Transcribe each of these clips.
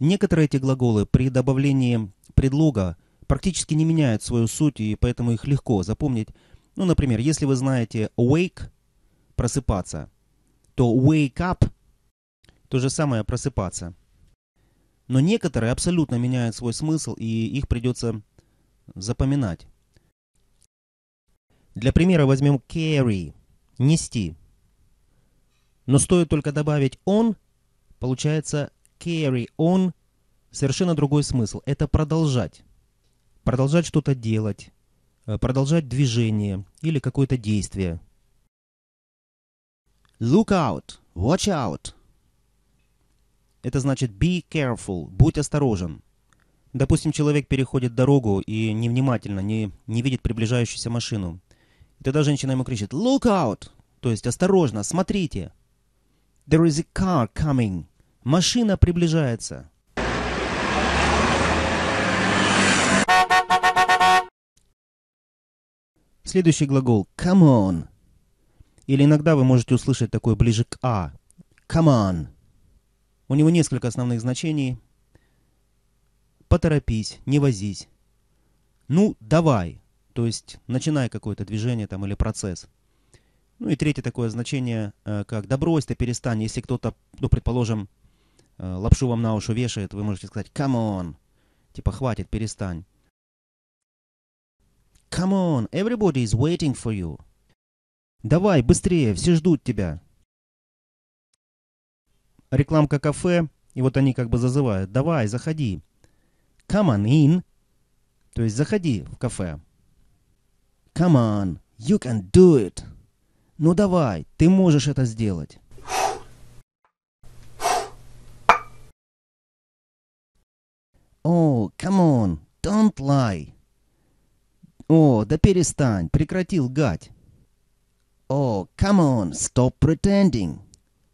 Некоторые эти глаголы при добавлении предлога практически не меняют свою суть, и поэтому их легко запомнить. Ну, например, если вы знаете wake просыпаться, то wake up – то же самое просыпаться. Но некоторые абсолютно меняют свой смысл, и их придется запоминать. Для примера возьмем carry – нести. Но стоит только добавить он, получается carry on совершенно другой смысл. Это продолжать. Продолжать что-то делать, э, продолжать движение или какое-то действие. Look out, watch out. Это значит be careful, будь осторожен. Допустим, человек переходит дорогу и невнимательно, не, не видит приближающуюся машину. И тогда женщина ему кричит «Look out!» То есть «Осторожно, смотрите!» «There is a car coming!» Машина приближается. Следующий глагол come on. Или иногда вы можете услышать такое ближе к а. Come on. У него несколько основных значений. Поторопись, не возись. Ну, давай. То есть начинай какое-то движение там или процесс. Ну и третье такое значение, э, как да брось ты, перестань. Если кто-то, ну, предположим, Э, лапшу вам на уши вешает, вы можете сказать «Come on!» Типа «Хватит, перестань!» «Come on! Everybody is waiting for you!» «Давай, быстрее! Все ждут тебя!» Рекламка кафе, и вот они как бы зазывают «Давай, заходи!» «Come on in!» То есть «Заходи в кафе!» «Come on! You can do it!» «Ну давай, ты можешь это сделать!» «О, come on, don't lie!» «О, да перестань, прекрати лгать!» «О, come on, stop pretending!»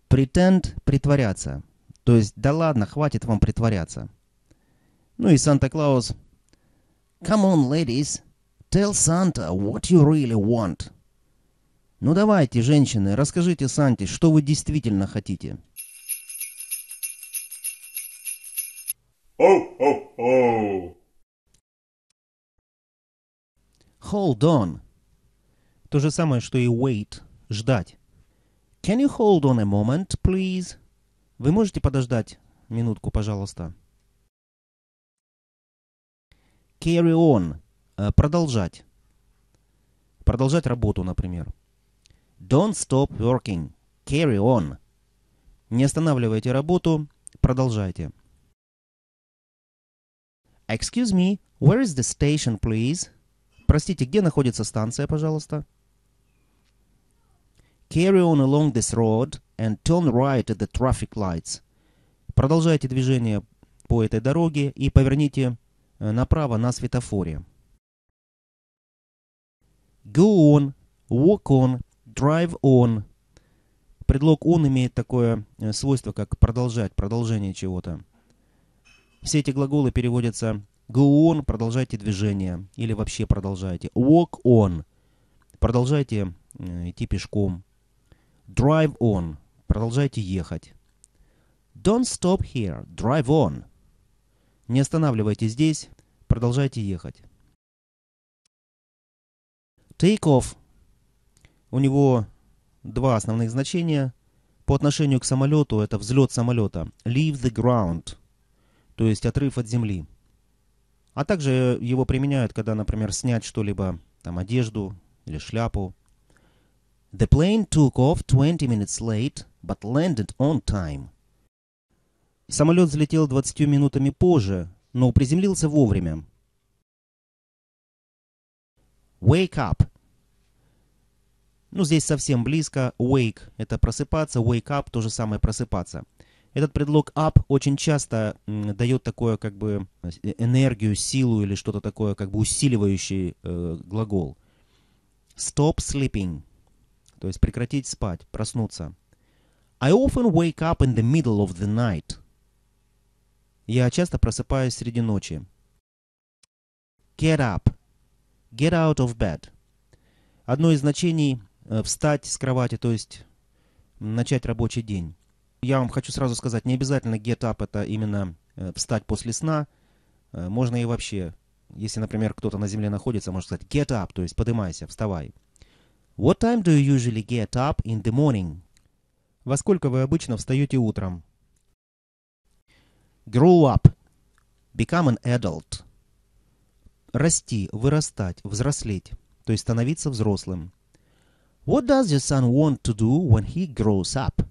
«Pretend» — притворяться. То есть, да ладно, хватит вам притворяться. Ну и Санта-Клаус. «Come on, ladies, tell Santa what you really want!» «Ну давайте, женщины, расскажите Санте, что вы действительно хотите!» Ho-ho-ho! Hold on. То же самое, что и wait, ждать. Can you hold on a moment, please? Вы можете подождать минутку, пожалуйста? Carry on. Э, продолжать. Продолжать работу, например. Don't stop working. Carry on. Не останавливайте работу, продолжайте. Excuse me, where is the station, please? Простите, где находится станция, пожалуйста? Carry on along this road and turn right at the traffic lights. Продолжайте движение по этой дороге и поверните э, направо на светофоре. Go on, walk on, drive on. Предлог on имеет такое э, свойство, как продолжать, продолжение чего-то. Все эти глаголы переводятся «go on» — продолжайте движение, или вообще продолжайте. «Walk on» — продолжайте э, идти пешком. «Drive on» — продолжайте ехать. «Don't stop here, drive on» — не останавливайтесь здесь, продолжайте ехать. «Take off» — у него два основных значения — по отношению к самолету это взлет самолета. Leave the ground то есть отрыв от земли. А также его применяют, когда, например, снять что-либо, там, одежду или шляпу. The plane took off 20 minutes late, but landed on time. Самолет взлетел 20 минутами позже, но приземлился вовремя. Wake up. Ну, здесь совсем близко. Wake – это просыпаться. Wake up – то же самое просыпаться. – этот предлог up очень часто дает такое как бы э, энергию, силу или что-то такое, как бы усиливающий э, глагол. Stop sleeping, то есть прекратить спать, проснуться. I often wake up in the middle of the night. Я часто просыпаюсь среди ночи. Get up. Get out of bed. Одно из значений э, встать с кровати, то есть начать рабочий день. Я вам хочу сразу сказать, не обязательно get up это именно э, встать после сна. Э, можно и вообще, если, например, кто-то на земле находится, можно сказать get up, то есть поднимайся, вставай. What time do you usually get up in the morning? Во сколько вы обычно встаете утром? Grow up. Become an adult. Расти, вырастать, взрослеть, то есть становиться взрослым. What does your son want to do when he grows up?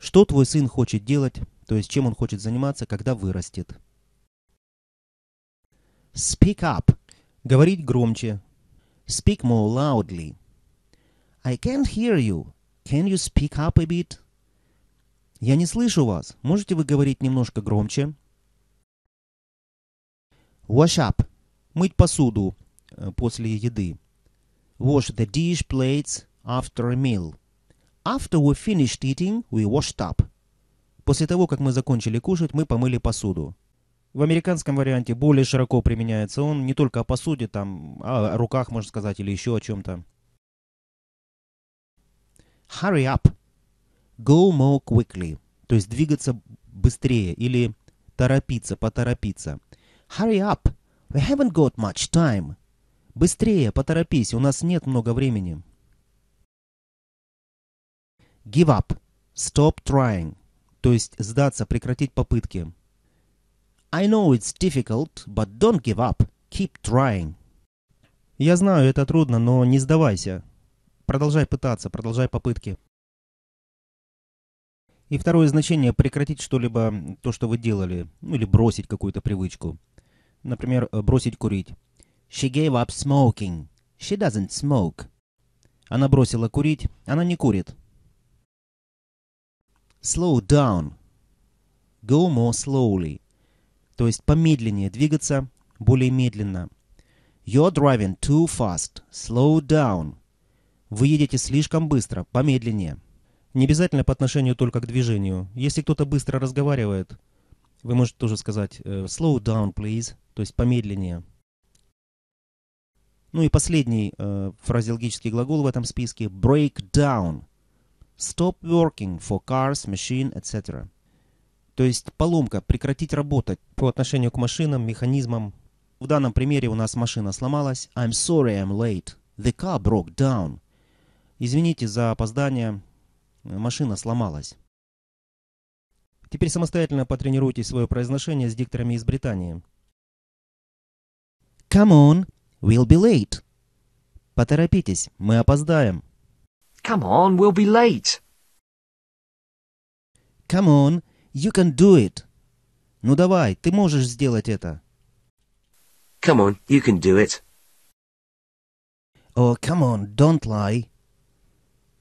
Что твой сын хочет делать, то есть чем он хочет заниматься, когда вырастет? Speak up. Говорить громче. Speak more loudly. I can't hear you. Can you speak up a bit? Я не слышу вас. Можете вы говорить немножко громче? Wash up. Мыть посуду э, после еды. Wash the dish plates after a meal. After we finished eating, we washed up. После того, как мы закончили кушать, мы помыли посуду. В американском варианте более широко применяется он не только о посуде, там, а о руках, можно сказать, или еще о чем-то. Hurry up. Go more quickly. То есть двигаться быстрее или торопиться, поторопиться. Hurry up. We haven't got much time. Быстрее, поторопись, у нас нет много времени. Give up. Stop trying. То есть сдаться, прекратить попытки. I know it's difficult, but don't give up. Keep trying. Я знаю, это трудно, но не сдавайся. Продолжай пытаться, продолжай попытки. И второе значение – прекратить что-либо, то, что вы делали, ну или бросить какую-то привычку. Например, э, бросить курить. She gave up smoking. She doesn't smoke. Она бросила курить, она не курит slow down, go more slowly, то есть помедленнее двигаться, более медленно. You're driving too fast, slow down. Вы едете слишком быстро, помедленнее. Не обязательно по отношению только к движению. Если кто-то быстро разговаривает, вы можете тоже сказать э, slow down, please, то есть помедленнее. Ну и последний э, фразеологический глагол в этом списке – break down – stop working for cars, machine, etc. То есть поломка, прекратить работать по отношению к машинам, механизмам. В данном примере у нас машина сломалась. I'm sorry I'm late. The car broke down. Извините за опоздание, машина сломалась. Теперь самостоятельно потренируйте свое произношение с дикторами из Британии. Come on, we'll be late. Поторопитесь, мы опоздаем. Come on, we'll be late. Come on, you can do it. Ну давай, ты можешь сделать это. Come on, you can do it. Oh, come on, don't lie.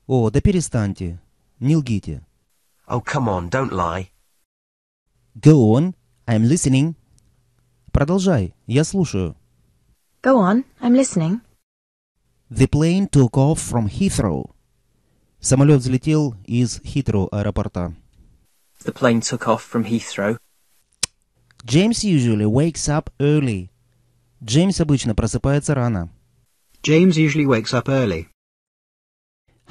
О, да перестаньте. Не лгите. Oh, come on, don't lie. Go on, I'm listening. Продолжай, я слушаю. Go on, I'm listening. The plane took off from Heathrow. Самолет взлетел из Хитро аэропорта. The plane took off from Heathrow. James usually wakes up early. Джеймс обычно просыпается рано. James usually wakes up early.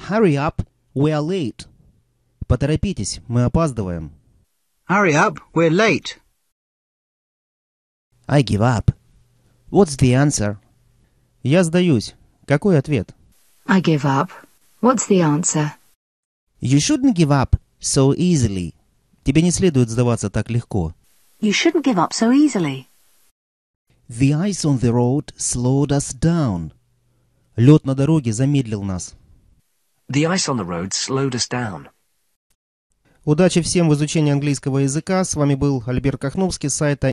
Hurry up, we are late. Поторопитесь, мы опаздываем. Hurry up, we're late. I give up. What's the answer? Я сдаюсь. Какой ответ? I give up. What's the answer? You shouldn't give up so easily. Тебе не следует сдаваться так легко. You shouldn't give up so easily. The ice on the road slowed us down. Лед на дороге замедлил нас. The ice on the road slowed us down. Удачи всем в изучении английского языка. С вами был Альберт Кахновский с сайта